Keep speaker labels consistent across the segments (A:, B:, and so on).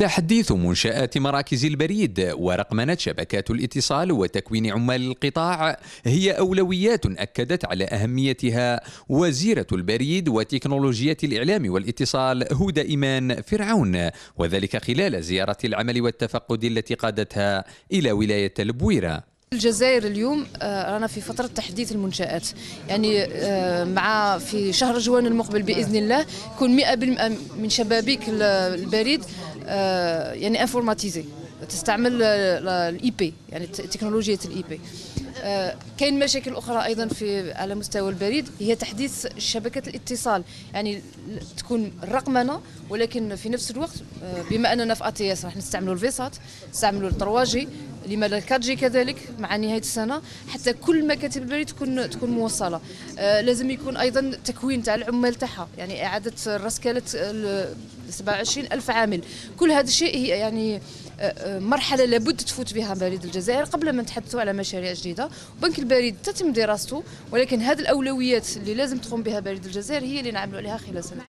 A: تحديث منشآت مراكز البريد ورقمنة شبكات الاتصال وتكوين عمال القطاع هي أولويات أكدت على أهميتها وزيرة البريد وتكنولوجية الإعلام والاتصال هدى إيمان فرعون وذلك خلال زيارة العمل والتفقد التي قادتها إلى ولاية البويرة
B: الجزائر اليوم آه، رانا في فترة تحديث المنشآت يعني آه، مع في شهر جوان المقبل بإذن الله يكون 100% من شبابيك البريد آه، يعني انفورماتيزي تستعمل يعني الاي بي يعني تكنولوجيا الاي بي آه، كاين مشاكل اخرى ايضا في على مستوى البريد هي تحديث شبكه الاتصال يعني تكون الرقمنه ولكن في نفس الوقت آه، بما اننا في اتياس راح نستعملوا الفيسات نستعملوا الطرواجي لما لا 4 جي كذلك مع نهايه السنه حتى كل مكاتب البريد تكون تكون موصله آه، لازم يكون ايضا تكوين تاع العمال تاعها يعني اعاده رسكله 27 ألف عامل كل هذا الشيء هي يعني آه، آه، مرحله لابد تفوت بها بريد الجزائر قبل ما نتحدثوا على مشاريع جديده بنك البريد تتم دراسته ولكن هذه الاولويات اللي لازم تقوم بها بريد الجزائر هي اللي نعمل عليها خلال سنه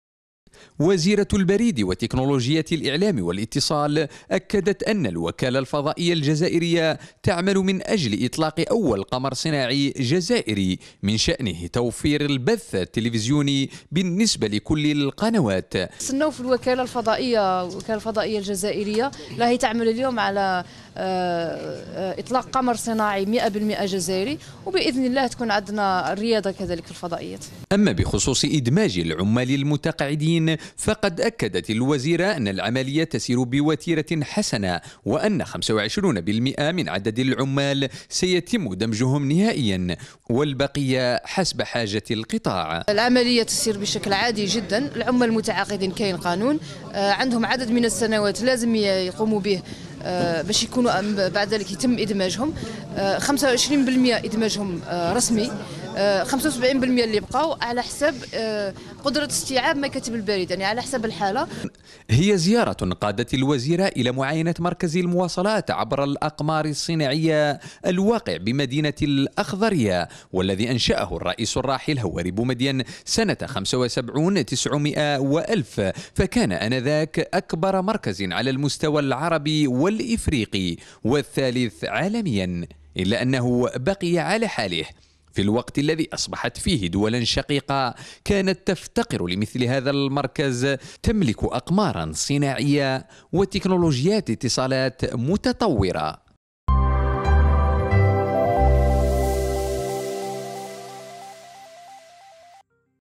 A: وزيرة البريد وتكنولوجية الإعلام والاتصال أكدت أن الوكالة الفضائية الجزائرية تعمل من أجل إطلاق أول قمر صناعي جزائري من شأنه توفير البث التلفزيوني بالنسبة لكل القنوات
B: سنوف في الوكالة الفضائية الوكالة الفضائية الجزائرية لا هي تعمل اليوم على آه، آه، اطلاق قمر صناعي 100% جزائري وباذن الله تكون عندنا الرياضه كذلك في الفضائيات.
A: اما بخصوص ادماج العمال المتقاعدين فقد اكدت الوزيره ان العمليه تسير بوتيره حسنه وان 25% من عدد العمال سيتم دمجهم نهائيا والبقيه حسب حاجه القطاع.
B: العمليه تسير بشكل عادي جدا، العمال المتعاقدين كاين قانون آه، عندهم عدد من السنوات لازم يقوموا به آه، باش يكونوا آه، بعد ذلك يتم ادماجهم 25% آه، ادماجهم رسمي 75% اللي بقاو على حسب قدرة استيعاب مكاتب البريد يعني على حسب الحالة
A: هي زيارة قادت الوزيرة إلى معاينة مركز المواصلات عبر الأقمار الصناعية الواقع بمدينة الأخضرية والذي أنشأه الرئيس الراحل هواري بومدين سنة 75 900 و1000 فكان آنذاك أكبر مركز على المستوى العربي وال الإفريقي والثالث عالميا إلا أنه بقي على حاله في الوقت الذي أصبحت فيه دولا شقيقة كانت تفتقر لمثل هذا المركز تملك أقمارا صناعية وتكنولوجيات اتصالات متطورة